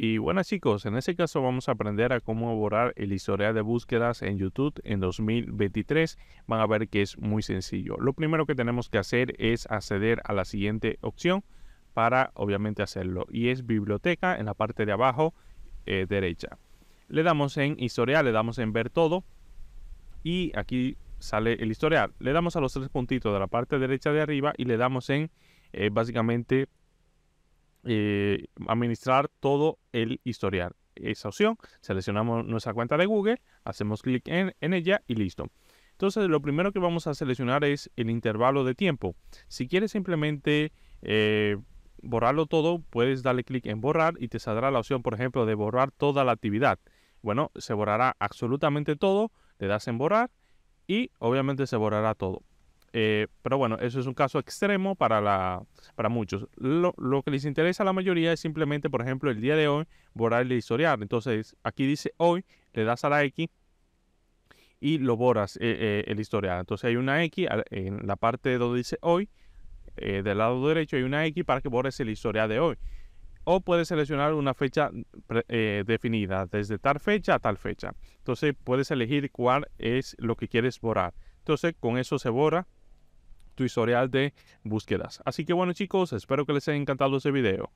Y bueno chicos, en este caso vamos a aprender a cómo borrar el historial de búsquedas en YouTube en 2023. Van a ver que es muy sencillo. Lo primero que tenemos que hacer es acceder a la siguiente opción para obviamente hacerlo. Y es biblioteca en la parte de abajo eh, derecha. Le damos en historial, le damos en ver todo. Y aquí sale el historial. Le damos a los tres puntitos de la parte derecha de arriba y le damos en eh, básicamente eh, administrar todo el historial. Esa opción, seleccionamos nuestra cuenta de Google, hacemos clic en, ella y listo. Entonces, lo primero que vamos a seleccionar es el intervalo de tiempo. Si quieres simplemente eh, borrarlo todo, puedes darle clic en borrar y te saldrá la opción, por ejemplo, de borrar toda la actividad. Bueno, se borrará absolutamente todo, le das en borrar y obviamente se borrará todo. Eh, pero bueno, eso es un caso extremo para, la, para muchos. Lo, que les interesa a la mayoría es simplemente, por ejemplo, el día de hoy, borrar el historial. Entonces, aquí dice hoy, le das a la X y lo borras eh, eh, el historial. Entonces, hay una X en la parte donde dice hoy, del lado derecho, hay una X para que borres el historial de hoy. O puedes seleccionar una fecha definida, desde tal fecha a tal fecha. Entonces, puedes elegir cuál es lo que quieres borrar. Entonces, con eso se borra tu historial de búsquedas. Así que bueno chicos, espero que les haya encantado este video.